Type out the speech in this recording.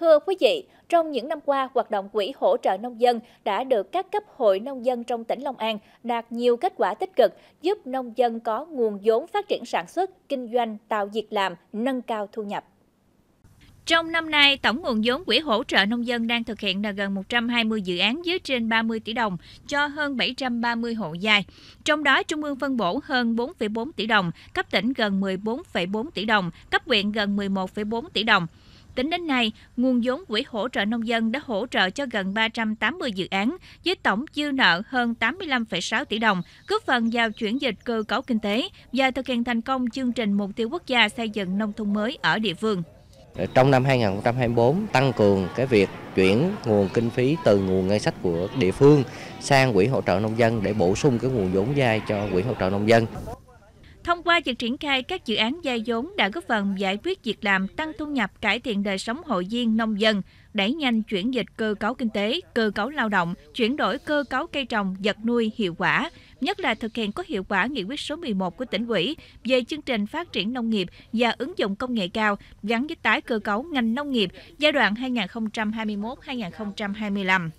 Thưa quý vị, trong những năm qua, hoạt động quỹ hỗ trợ nông dân đã được các cấp hội nông dân trong tỉnh Long An đạt nhiều kết quả tích cực, giúp nông dân có nguồn vốn phát triển sản xuất, kinh doanh, tạo việc làm, nâng cao thu nhập. Trong năm nay, tổng nguồn vốn quỹ hỗ trợ nông dân đang thực hiện là gần 120 dự án dưới trên 30 tỷ đồng cho hơn 730 hộ dài. Trong đó, Trung ương phân bổ hơn 4,4 tỷ đồng, cấp tỉnh gần 14,4 tỷ đồng, cấp huyện gần 11,4 tỷ đồng. Tính đến nay, nguồn vốn quỹ hỗ trợ nông dân đã hỗ trợ cho gần 380 dự án với tổng dư nợ hơn 85,6 tỷ đồng, góp phần vào chuyển dịch cơ cấu kinh tế và thực hiện thành công chương trình mục tiêu quốc gia xây dựng nông thôn mới ở địa phương. Trong năm 2024 tăng cường cái việc chuyển nguồn kinh phí từ nguồn ngân sách của địa phương sang quỹ hỗ trợ nông dân để bổ sung cái nguồn vốn vay cho quỹ hỗ trợ nông dân. Thông qua việc triển khai các dự án vay vốn đã góp phần giải quyết việc làm, tăng thu nhập, cải thiện đời sống hội viên nông dân, đẩy nhanh chuyển dịch cơ cấu kinh tế, cơ cấu lao động, chuyển đổi cơ cấu cây trồng, vật nuôi hiệu quả, nhất là thực hiện có hiệu quả nghị quyết số 11 của tỉnh ủy về chương trình phát triển nông nghiệp và ứng dụng công nghệ cao gắn với tái cơ cấu ngành nông nghiệp giai đoạn 2021-2025.